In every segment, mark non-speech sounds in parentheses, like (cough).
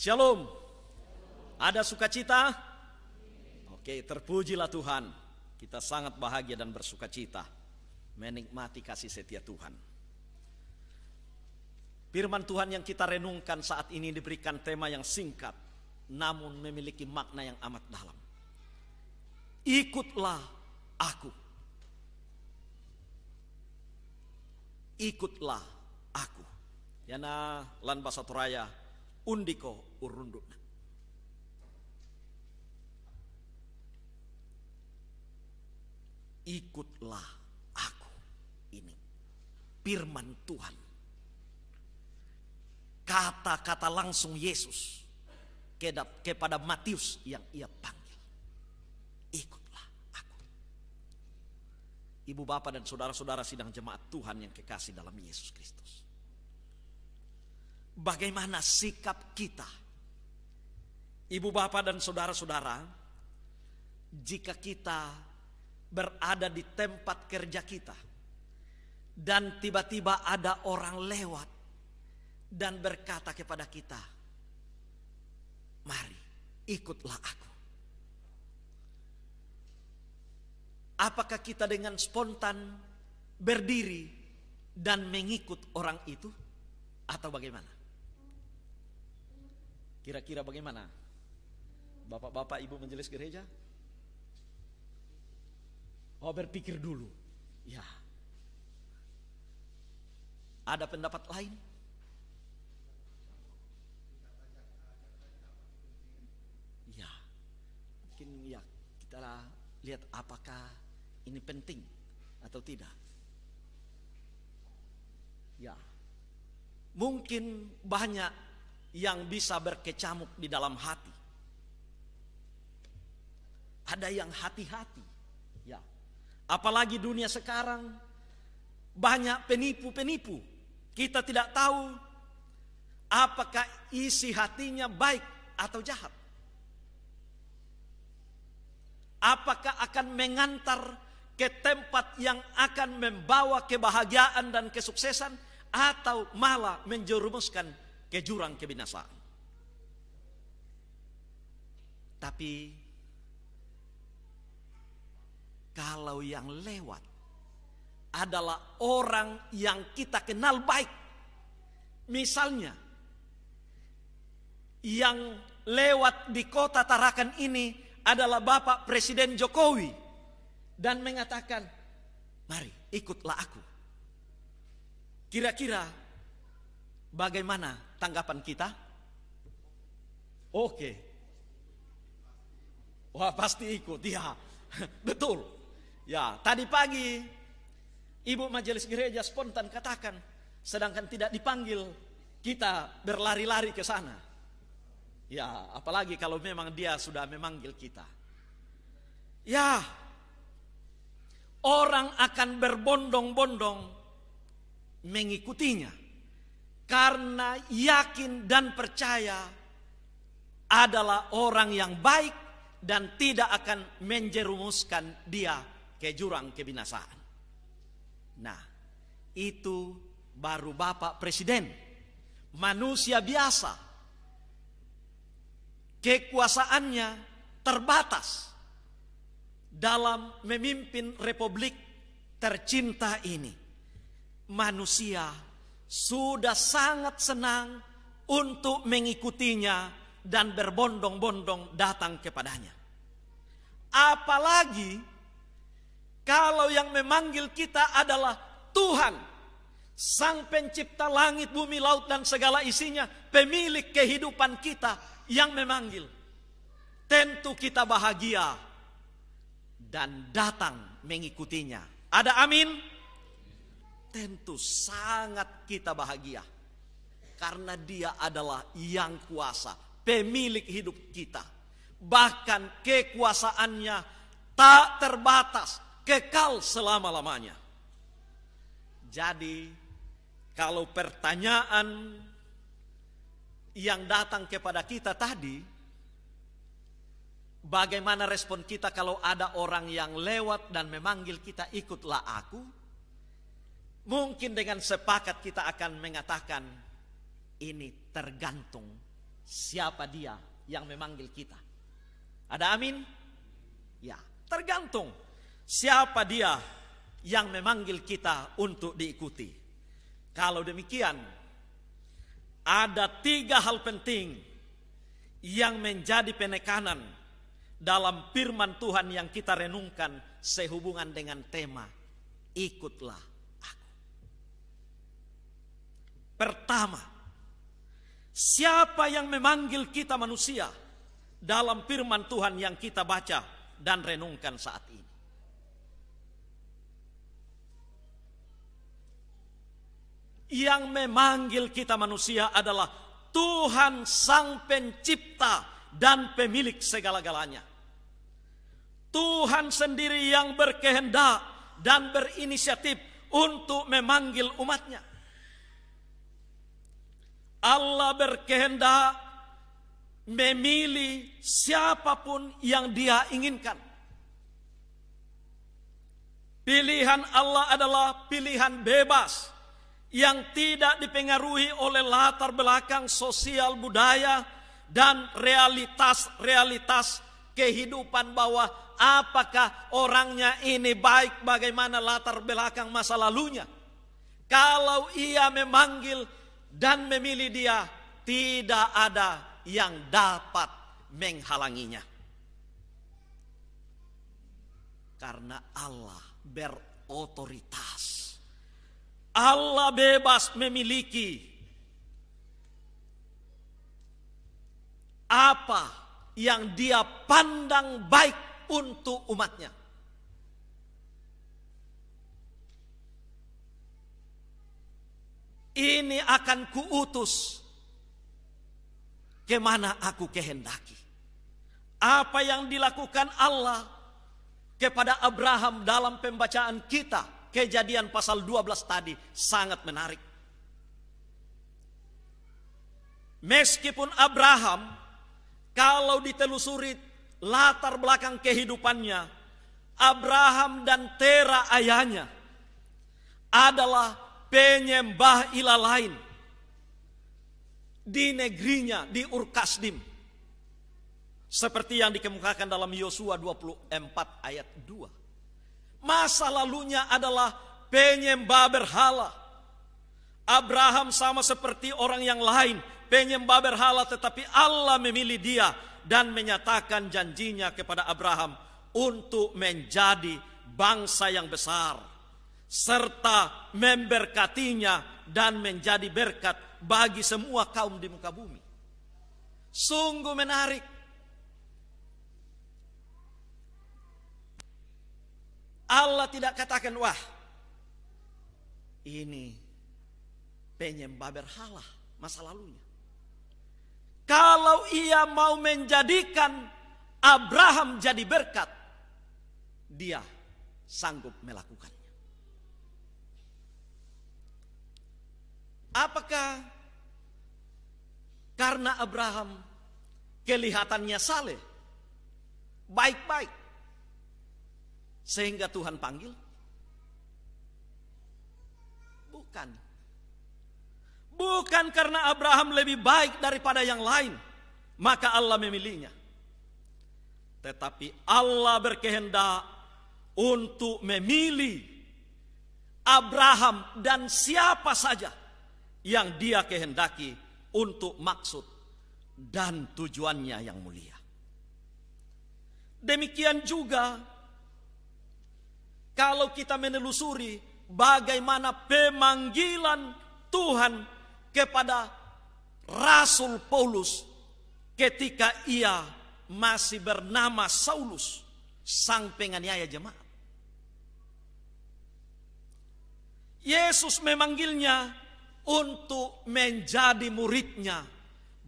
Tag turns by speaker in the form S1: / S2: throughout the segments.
S1: Shalom. Ada sukacita? Oke, terpujilah Tuhan. Kita sangat bahagia dan bersukacita menikmati kasih setia Tuhan. Firman Tuhan yang kita renungkan saat ini diberikan tema yang singkat namun memiliki makna yang amat dalam. Ikutlah aku. Ikutlah aku. Yana lan basa toraya undiko urunduk. Ikutlah aku ini firman Tuhan. Kata-kata langsung Yesus kepada Matius yang ia panggil. Ikutlah aku. Ibu bapak dan saudara-saudara sidang jemaat Tuhan yang kekasih dalam Yesus Kristus bagaimana sikap kita ibu bapak dan saudara-saudara, jika kita berada di tempat kerja kita dan tiba-tiba ada orang lewat dan berkata kepada kita, "Mari, ikutlah aku." Apakah kita dengan spontan berdiri dan mengikut orang itu atau bagaimana? Kira-kira bagaimana? Bapak-bapak ibu menjelis gereja? Oh berpikir dulu. Ya. Ada pendapat lain? Ya. Mungkin ya kita lihat apakah ini penting atau tidak. Ya. Mungkin banyak yang bisa berkecamuk di dalam hati. Ada yang hati-hati. Ya. Apalagi dunia sekarang banyak penipu-penipu. Kita tidak tahu apakah isi hatinya baik atau jahat. Apakah akan mengantar ke tempat yang akan membawa kebahagiaan dan kesuksesan atau malah menjerumuskan ke jurang kebinasaan. Tapi kalau yang lewat adalah orang yang kita kenal baik. Misalnya, yang lewat di kota Tarakan ini adalah Bapak Presiden Jokowi dan mengatakan, "Mari, ikutlah aku." Kira-kira bagaimana tanggapan kita? Oke. Wah, pasti ikut. Ya. (laughs) Betul. Ya, tadi pagi Ibu Majelis Gereja spontan katakan, sedangkan tidak dipanggil, kita berlari-lari ke sana. Ya, apalagi kalau memang dia sudah memanggil kita. Ya, orang akan berbondong-bondong mengikutinya karena yakin dan percaya adalah orang yang baik dan tidak akan menjerumuskan dia ke jurang kebinasaan. Nah, itu baru Bapak Presiden, manusia biasa. Kekuasaannya terbatas dalam memimpin republik tercinta ini. Manusia sudah sangat senang untuk mengikutinya dan berbondong-bondong datang kepadanya. Apalagi kalau yang memanggil kita adalah Tuhan, Sang Pencipta langit, bumi, laut, dan segala isinya, pemilik kehidupan kita yang memanggil. Tentu kita bahagia dan datang mengikutinya. Ada amin? Tentu sangat kita bahagia karena Dia adalah yang kuasa, pemilik hidup kita. Bahkan kekuasaannya tak terbatas, kekal selama-lamanya. Jadi, kalau pertanyaan yang datang kepada kita tadi, bagaimana respon kita kalau ada orang yang lewat dan memanggil kita, "Ikutlah aku"? Mungkin dengan sepakat kita akan mengatakan, "Ini tergantung siapa dia yang memanggil kita." Ada amin? Ya, tergantung siapa dia yang memanggil kita untuk diikuti. Kalau demikian, ada tiga hal penting yang menjadi penekanan dalam firman Tuhan yang kita renungkan sehubungan dengan tema ikutlah aku. Pertama, siapa yang memanggil kita manusia dalam firman Tuhan yang kita baca dan renungkan saat ini? Yang memanggil kita manusia adalah Tuhan Sang Pencipta dan Pemilik segala-galanya. Tuhan sendiri yang berkehendak dan berinisiatif untuk memanggil umatnya. Allah berkehendak memilih siapapun yang dia inginkan. Pilihan Allah adalah pilihan bebas yang tidak dipengaruhi oleh latar belakang sosial budaya dan realitas-realitas kehidupan bahwa apakah orangnya ini baik bagaimana latar belakang masa lalunya. Kalau ia memanggil dan memilih dia, tidak ada yang dapat menghalanginya. Karena Allah berotoritas Allah bebas memiliki apa yang dia pandang baik untuk umatnya. Ini akan kuutus kemana aku kehendaki. Apa yang dilakukan Allah kepada Abraham dalam pembacaan kita kejadian pasal 12 tadi sangat menarik. Meskipun Abraham kalau ditelusuri latar belakang kehidupannya, Abraham dan Tera ayahnya adalah penyembah ilah lain di negerinya di Urkasdim. Seperti yang dikemukakan dalam Yosua 24 ayat 2. Masa lalunya adalah penyembah berhala. Abraham sama seperti orang yang lain, penyembah berhala tetapi Allah memilih dia dan menyatakan janjinya kepada Abraham untuk menjadi bangsa yang besar serta memberkatinya dan menjadi berkat bagi semua kaum di muka bumi. Sungguh menarik Allah tidak katakan, wah ini penyembah berhala masa lalunya. Kalau ia mau menjadikan Abraham jadi berkat, dia sanggup melakukannya. Apakah karena Abraham kelihatannya saleh, baik-baik, sehingga Tuhan panggil? Bukan. Bukan karena Abraham lebih baik daripada yang lain, maka Allah memilihnya. Tetapi Allah berkehendak untuk memilih Abraham dan siapa saja yang dia kehendaki untuk maksud dan tujuannya yang mulia. Demikian juga kalau kita menelusuri bagaimana pemanggilan Tuhan kepada Rasul Paulus ketika ia masih bernama Saulus, sang penganiaya jemaat. Yesus memanggilnya untuk menjadi muridnya,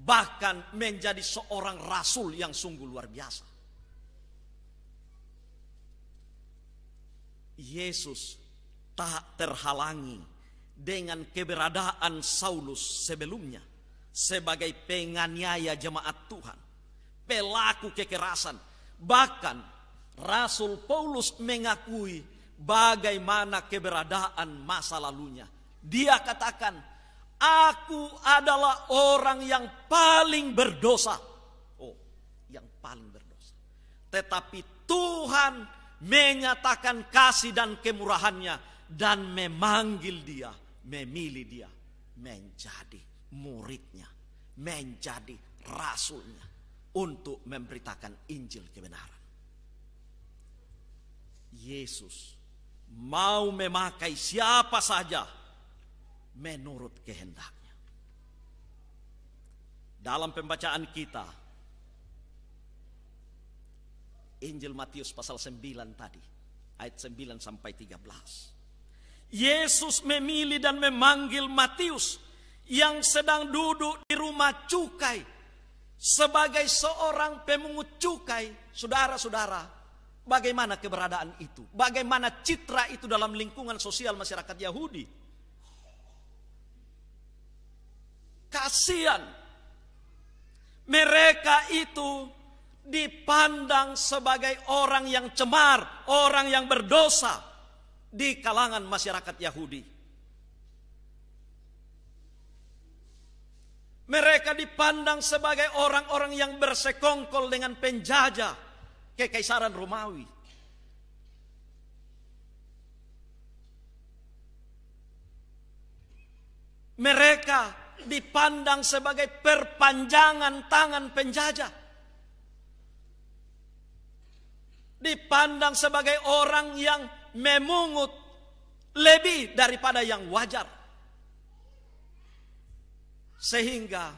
S1: bahkan menjadi seorang rasul yang sungguh luar biasa. Yesus tak terhalangi dengan keberadaan Saulus sebelumnya sebagai penganiaya jemaat Tuhan, pelaku kekerasan. Bahkan Rasul Paulus mengakui bagaimana keberadaan masa lalunya. Dia katakan, "Aku adalah orang yang paling berdosa." Oh, yang paling berdosa. Tetapi Tuhan menyatakan kasih dan kemurahannya dan memanggil dia, memilih dia menjadi muridnya, menjadi rasulnya untuk memberitakan Injil kebenaran. Yesus mau memakai siapa saja menurut kehendaknya. Dalam pembacaan kita, Injil Matius pasal 9 tadi. Ayat 9 sampai 13. Yesus memilih dan memanggil Matius yang sedang duduk di rumah cukai sebagai seorang pemungut cukai. Saudara-saudara, bagaimana keberadaan itu? Bagaimana citra itu dalam lingkungan sosial masyarakat Yahudi? Kasihan mereka itu dipandang sebagai orang yang cemar, orang yang berdosa di kalangan masyarakat Yahudi. Mereka dipandang sebagai orang-orang yang bersekongkol dengan penjajah kekaisaran Romawi. Mereka dipandang sebagai perpanjangan tangan penjajah. dipandang sebagai orang yang memungut lebih daripada yang wajar. Sehingga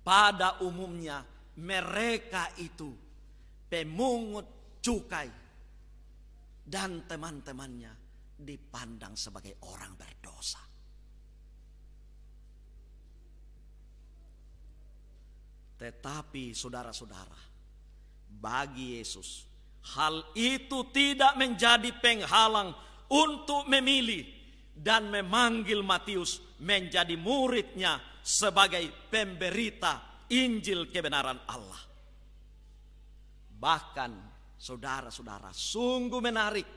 S1: pada umumnya mereka itu pemungut cukai dan teman-temannya dipandang sebagai orang berdosa. Tetapi saudara-saudara, bagi Yesus Hal itu tidak menjadi penghalang untuk memilih dan memanggil Matius menjadi muridnya sebagai pemberita Injil kebenaran Allah. Bahkan saudara-saudara sungguh menarik.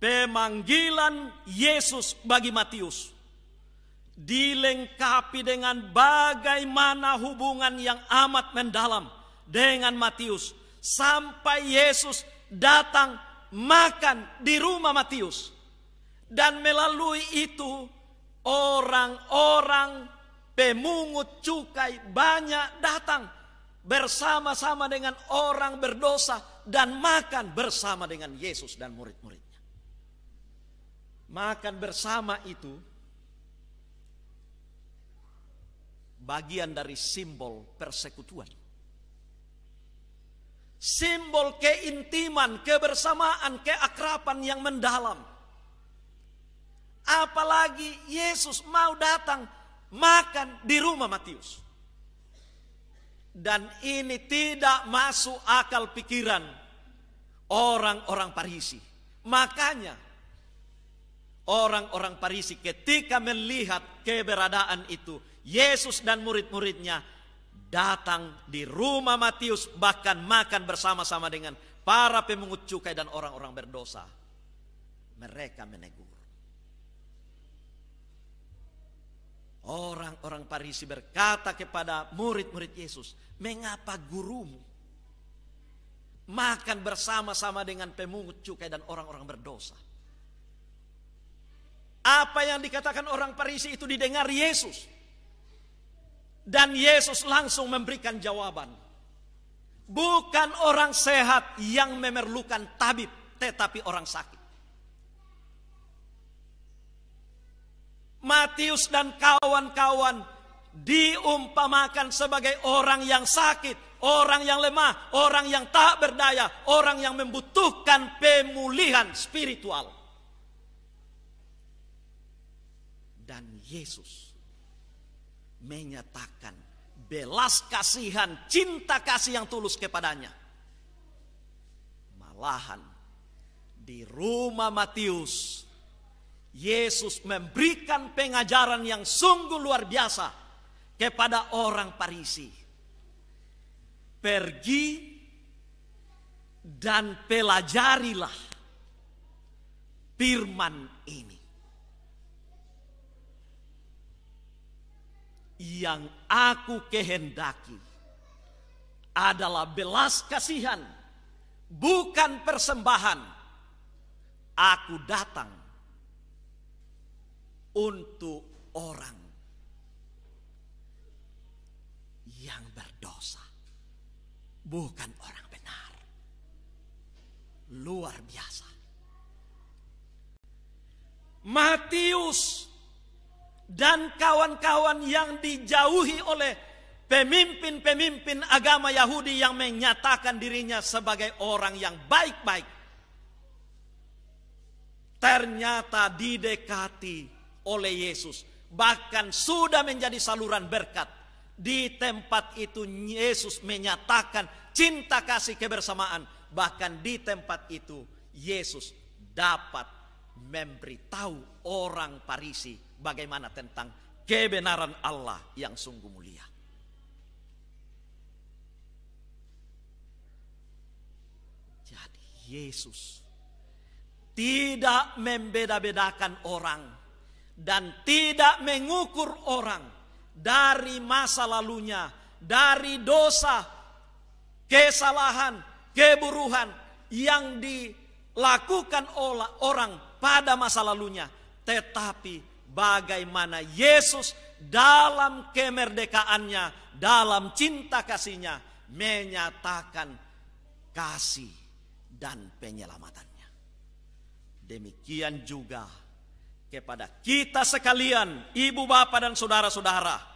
S1: Pemanggilan Yesus bagi Matius dilengkapi dengan bagaimana hubungan yang amat mendalam dengan Matius sampai Yesus datang makan di rumah Matius. Dan melalui itu orang-orang pemungut cukai banyak datang bersama-sama dengan orang berdosa dan makan bersama dengan Yesus dan murid-muridnya. Makan bersama itu bagian dari simbol persekutuan. Simbol keintiman, kebersamaan, keakrapan yang mendalam. Apalagi Yesus mau datang makan di rumah Matius. Dan ini tidak masuk akal pikiran orang-orang Parisi. Makanya orang-orang Parisi ketika melihat keberadaan itu, Yesus dan murid-muridnya datang di rumah Matius bahkan makan bersama-sama dengan para pemungut cukai dan orang-orang berdosa. Mereka menegur. Orang-orang Parisi berkata kepada murid-murid Yesus, "Mengapa gurumu makan bersama-sama dengan pemungut cukai dan orang-orang berdosa?" Apa yang dikatakan orang Parisi itu didengar Yesus. Dan Yesus langsung memberikan jawaban. Bukan orang sehat yang memerlukan tabib, tetapi orang sakit. Matius dan kawan-kawan diumpamakan sebagai orang yang sakit, orang yang lemah, orang yang tak berdaya, orang yang membutuhkan pemulihan spiritual. Dan Yesus menyatakan belas kasihan, cinta kasih yang tulus kepadanya. Malahan di rumah Matius, Yesus memberikan pengajaran yang sungguh luar biasa kepada orang Parisi. Pergi dan pelajarilah firman ini. yang aku kehendaki adalah belas kasihan, bukan persembahan. Aku datang untuk orang yang berdosa, bukan orang benar. Luar biasa. Matius dan kawan-kawan yang dijauhi oleh pemimpin-pemimpin agama Yahudi yang menyatakan dirinya sebagai orang yang baik-baik. Ternyata didekati oleh Yesus, bahkan sudah menjadi saluran berkat. Di tempat itu Yesus menyatakan cinta kasih kebersamaan, bahkan di tempat itu Yesus dapat memberitahu orang Parisi bagaimana tentang kebenaran Allah yang sungguh mulia. Jadi Yesus tidak membeda-bedakan orang dan tidak mengukur orang dari masa lalunya, dari dosa, kesalahan, keburuhan yang dilakukan oleh orang pada masa lalunya, tetapi bagaimana Yesus dalam kemerdekaannya, dalam cinta kasihnya menyatakan kasih dan penyelamatannya. Demikian juga kepada kita sekalian, ibu bapa dan saudara-saudara.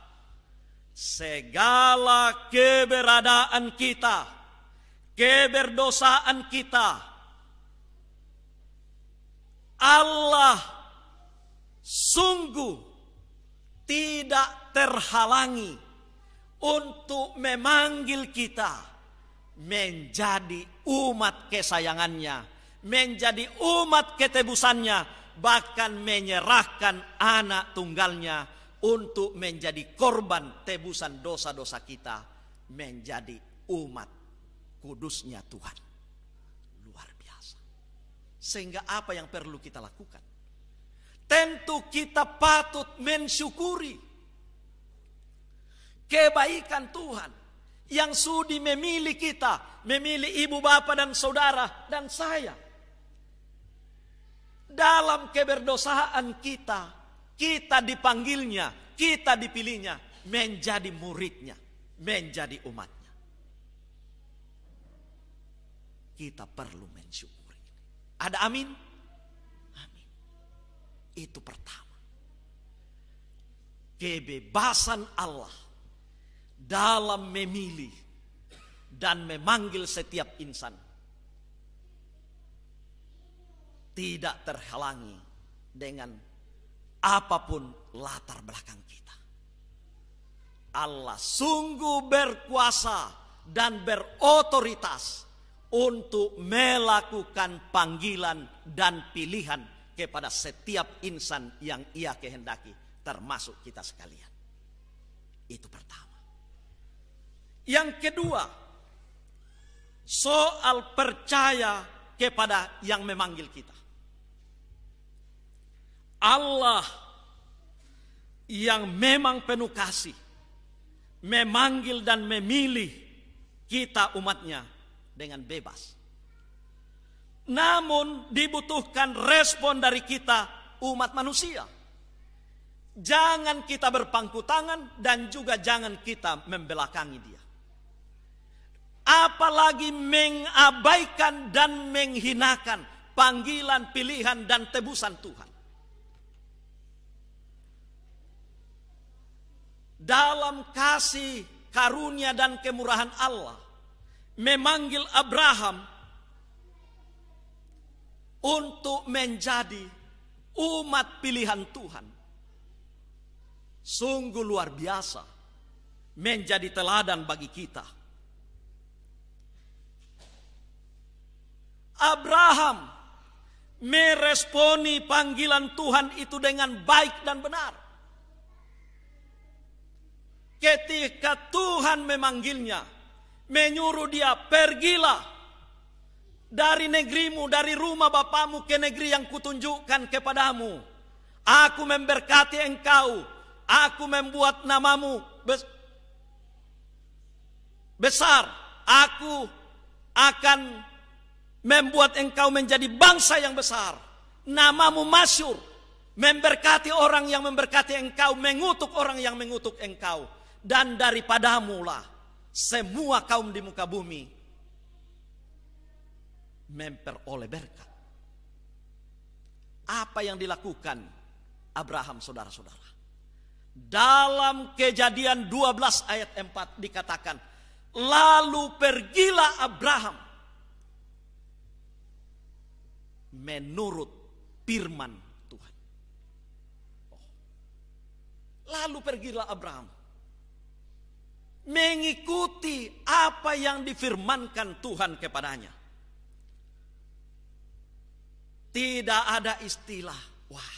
S1: Segala keberadaan kita, keberdosaan kita, Allah sungguh tidak terhalangi untuk memanggil kita menjadi umat kesayangannya, menjadi umat ketebusannya, bahkan menyerahkan anak tunggalnya untuk menjadi korban tebusan dosa-dosa kita, menjadi umat kudusnya Tuhan. Sehingga apa yang perlu kita lakukan? Tentu kita patut mensyukuri kebaikan Tuhan yang sudi memilih kita, memilih ibu bapa dan saudara dan saya. Dalam keberdosaan kita, kita dipanggilnya, kita dipilihnya menjadi muridnya, menjadi umatnya. Kita perlu mensyukuri. Ada amin? Amin. Itu pertama. Kebebasan Allah dalam memilih dan memanggil setiap insan. Tidak terhalangi dengan apapun latar belakang kita. Allah sungguh berkuasa dan berotoritas untuk melakukan panggilan dan pilihan kepada setiap insan yang ia kehendaki, termasuk kita sekalian. Itu pertama. Yang kedua, soal percaya kepada yang memanggil kita. Allah yang memang penuh kasih, memanggil dan memilih kita umatnya dengan bebas. Namun dibutuhkan respon dari kita umat manusia. Jangan kita berpangku tangan dan juga jangan kita membelakangi dia. Apalagi mengabaikan dan menghinakan panggilan, pilihan, dan tebusan Tuhan. Dalam kasih, karunia, dan kemurahan Allah, memanggil Abraham untuk menjadi umat pilihan Tuhan. Sungguh luar biasa menjadi teladan bagi kita. Abraham meresponi panggilan Tuhan itu dengan baik dan benar. Ketika Tuhan memanggilnya, menyuruh dia pergilah dari negerimu, dari rumah bapamu ke negeri yang kutunjukkan kepadamu. Aku memberkati engkau, aku membuat namamu besar. Aku akan membuat engkau menjadi bangsa yang besar. Namamu masyur, memberkati orang yang memberkati engkau, mengutuk orang yang mengutuk engkau. Dan daripadamu lah semua kaum di muka bumi memperoleh berkat. Apa yang dilakukan Abraham saudara-saudara? Dalam kejadian 12 ayat 4 dikatakan, Lalu pergilah Abraham menurut firman Tuhan. Oh. Lalu pergilah Abraham mengikuti apa yang difirmankan Tuhan kepadanya. Tidak ada istilah, wah,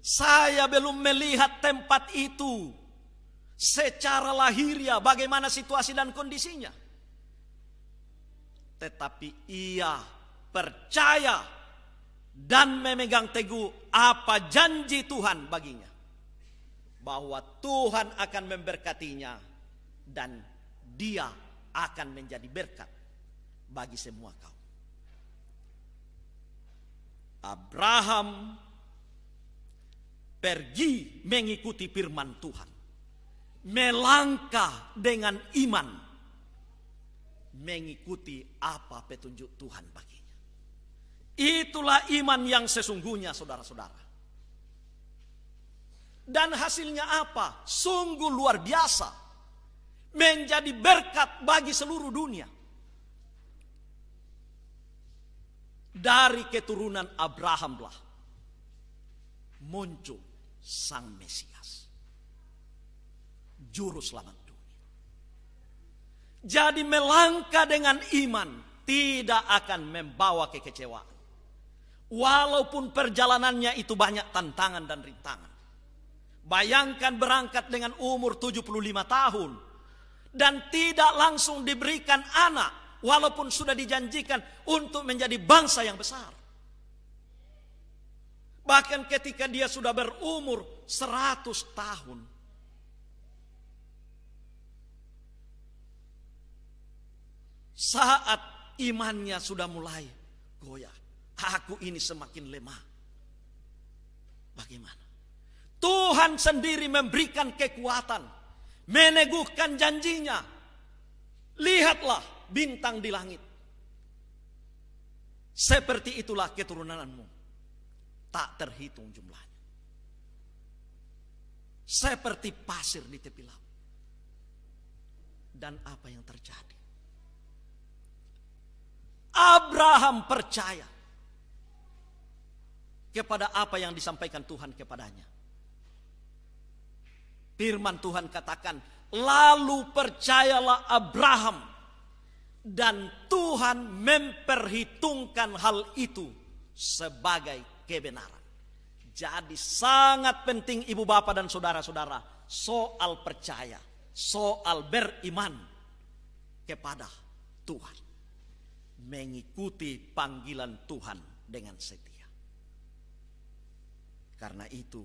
S1: saya belum melihat tempat itu secara lahiriah bagaimana situasi dan kondisinya. Tetapi ia percaya dan memegang teguh apa janji Tuhan baginya. Bahwa Tuhan akan memberkatinya dan dia akan menjadi berkat bagi semua kaum. Abraham pergi mengikuti firman Tuhan. Melangkah dengan iman. Mengikuti apa petunjuk Tuhan baginya. Itulah iman yang sesungguhnya saudara-saudara. Dan hasilnya apa? Sungguh luar biasa menjadi berkat bagi seluruh dunia. Dari keturunan Abrahamlah muncul Sang Mesias. Juru selamat dunia. Jadi melangkah dengan iman tidak akan membawa kekecewaan. Walaupun perjalanannya itu banyak tantangan dan rintangan. Bayangkan berangkat dengan umur 75 tahun dan tidak langsung diberikan anak walaupun sudah dijanjikan untuk menjadi bangsa yang besar. Bahkan ketika dia sudah berumur 100 tahun. Saat imannya sudah mulai goyah. Aku ini semakin lemah. Bagaimana? Tuhan sendiri memberikan kekuatan meneguhkan janjinya. Lihatlah bintang di langit. Seperti itulah keturunanmu. Tak terhitung jumlahnya. Seperti pasir di tepi laut. Dan apa yang terjadi? Abraham percaya kepada apa yang disampaikan Tuhan kepadanya Firman Tuhan katakan, lalu percayalah Abraham dan Tuhan memperhitungkan hal itu sebagai kebenaran. Jadi sangat penting ibu bapak dan saudara-saudara soal percaya, soal beriman kepada Tuhan. Mengikuti panggilan Tuhan dengan setia. Karena itu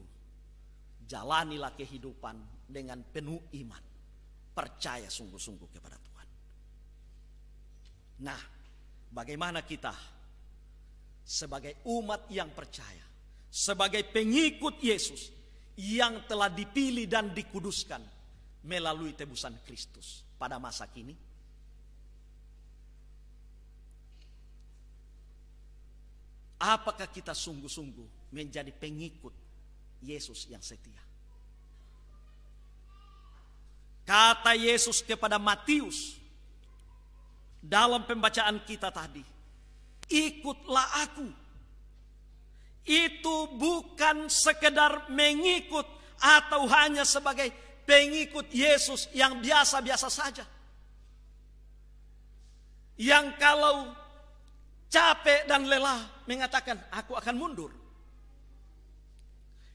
S1: Jalanilah kehidupan dengan penuh iman. Percaya sungguh-sungguh kepada Tuhan. Nah, bagaimana kita sebagai umat yang percaya, sebagai pengikut Yesus yang telah dipilih dan dikuduskan melalui tebusan Kristus pada masa kini? Apakah kita sungguh-sungguh menjadi pengikut Yesus yang setia. Kata Yesus kepada Matius dalam pembacaan kita tadi, "Ikutlah aku." Itu bukan sekedar mengikut atau hanya sebagai pengikut Yesus yang biasa-biasa saja. Yang kalau capek dan lelah mengatakan, "Aku akan mundur."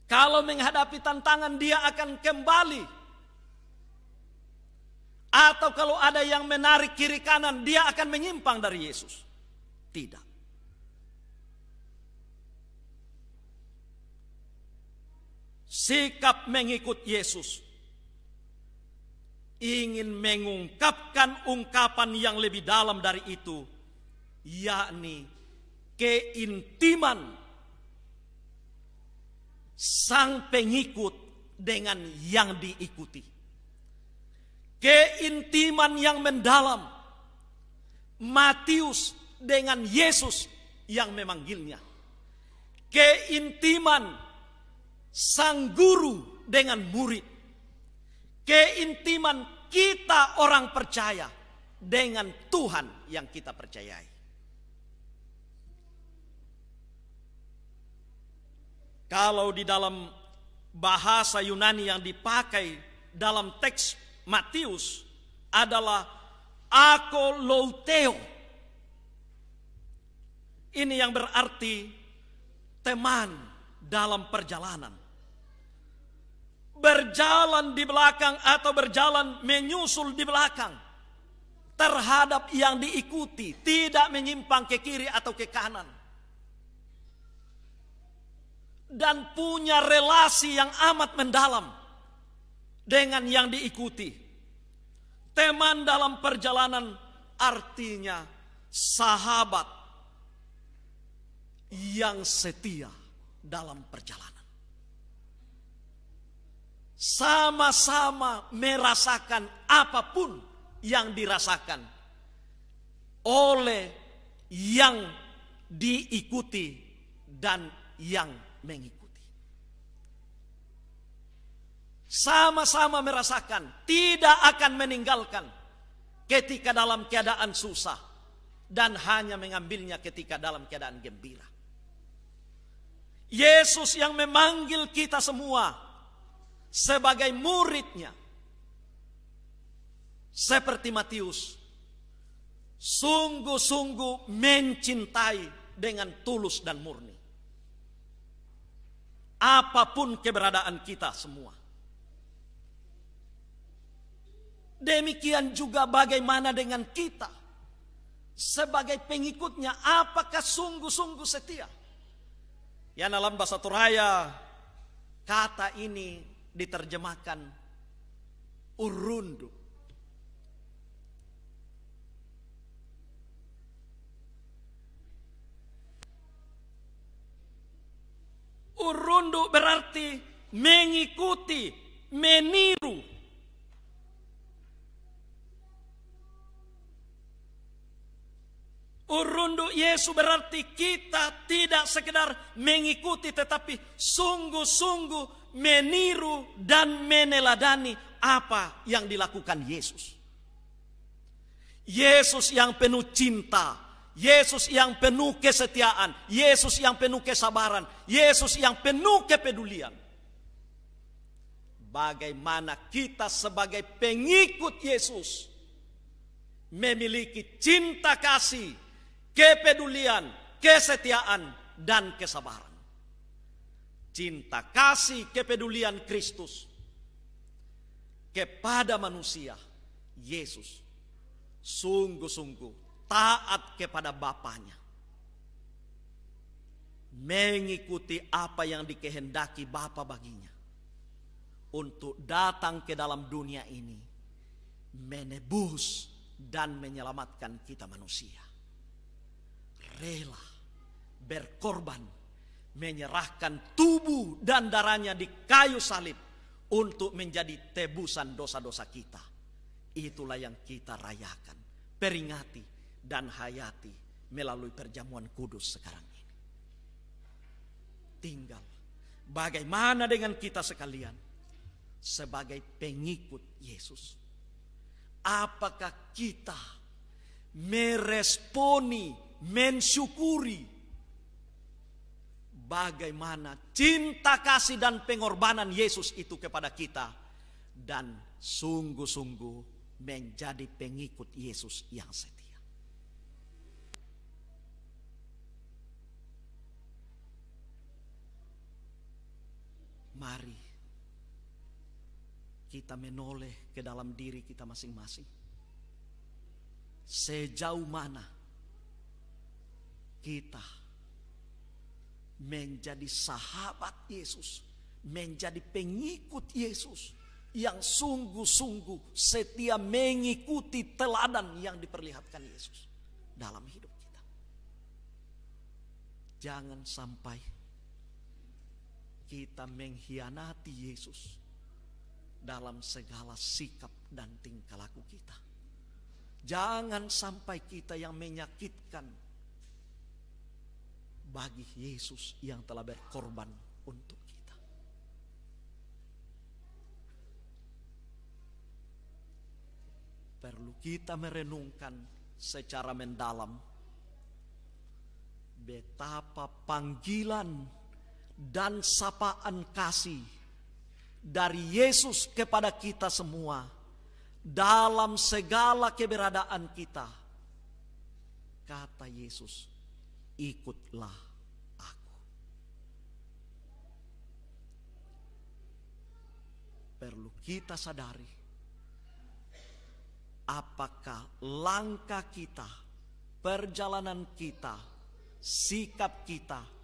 S1: Kalau menghadapi tantangan dia akan kembali. Atau kalau ada yang menarik kiri kanan dia akan menyimpang dari Yesus. Tidak. Sikap mengikut Yesus ingin mengungkapkan ungkapan yang lebih dalam dari itu, yakni keintiman sang pengikut dengan yang diikuti. Keintiman yang mendalam Matius dengan Yesus yang memanggilnya. Keintiman sang guru dengan murid. Keintiman kita orang percaya dengan Tuhan yang kita percayai. Kalau di dalam bahasa Yunani yang dipakai dalam teks Matius adalah akolouteo. Ini yang berarti teman dalam perjalanan. Berjalan di belakang atau berjalan menyusul di belakang terhadap yang diikuti, tidak menyimpang ke kiri atau ke kanan dan punya relasi yang amat mendalam dengan yang diikuti. Teman dalam perjalanan artinya sahabat yang setia dalam perjalanan. Sama-sama merasakan apapun yang dirasakan oleh yang diikuti dan yang mengikuti. Sama-sama merasakan, tidak akan meninggalkan ketika dalam keadaan susah dan hanya mengambilnya ketika dalam keadaan gembira. Yesus yang memanggil kita semua sebagai muridnya. Seperti Matius, sungguh-sungguh mencintai dengan tulus dan murni apapun keberadaan kita semua. Demikian juga bagaimana dengan kita sebagai pengikutnya, apakah sungguh-sungguh setia? Ya dalam bahasa Turaya kata ini diterjemahkan urundu. tunduk berarti mengikuti, meniru. Urunduk Yesus berarti kita tidak sekedar mengikuti tetapi sungguh-sungguh meniru dan meneladani apa yang dilakukan Yesus. Yesus yang penuh cinta, Yesus yang penuh kesetiaan, Yesus yang penuh kesabaran, Yesus yang penuh kepedulian. Bagaimana kita sebagai pengikut Yesus memiliki cinta kasih, kepedulian, kesetiaan, dan kesabaran. Cinta kasih, kepedulian Kristus kepada manusia, Yesus sungguh-sungguh taat kepada bapaknya. Mengikuti apa yang dikehendaki Bapa baginya. Untuk datang ke dalam dunia ini. Menebus dan menyelamatkan kita manusia. Rela berkorban menyerahkan tubuh dan darahnya di kayu salib untuk menjadi tebusan dosa-dosa kita. Itulah yang kita rayakan. Peringati dan hayati melalui perjamuan kudus sekarang ini. Tinggal bagaimana dengan kita sekalian sebagai pengikut Yesus? Apakah kita meresponi, mensyukuri bagaimana cinta kasih dan pengorbanan Yesus itu kepada kita dan sungguh-sungguh menjadi pengikut Yesus yang setia. Mari kita menoleh ke dalam diri kita masing-masing. Sejauh mana kita menjadi sahabat Yesus, menjadi pengikut Yesus yang sungguh-sungguh setia mengikuti teladan yang diperlihatkan Yesus dalam hidup kita. Jangan sampai kita mengkhianati Yesus dalam segala sikap dan tingkah laku kita. Jangan sampai kita yang menyakitkan bagi Yesus yang telah berkorban untuk kita. Perlu kita merenungkan secara mendalam betapa panggilan dan sapaan kasih dari Yesus kepada kita semua dalam segala keberadaan kita. Kata Yesus, ikutlah aku. Perlu kita sadari apakah langkah kita, perjalanan kita, sikap kita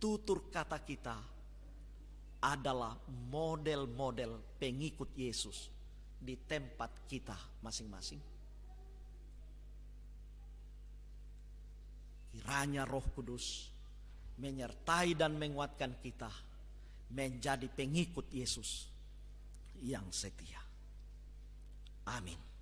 S1: tutur kata kita adalah model-model pengikut Yesus di tempat kita masing-masing. Kiranya Roh Kudus menyertai dan menguatkan kita menjadi pengikut Yesus yang setia. Amin.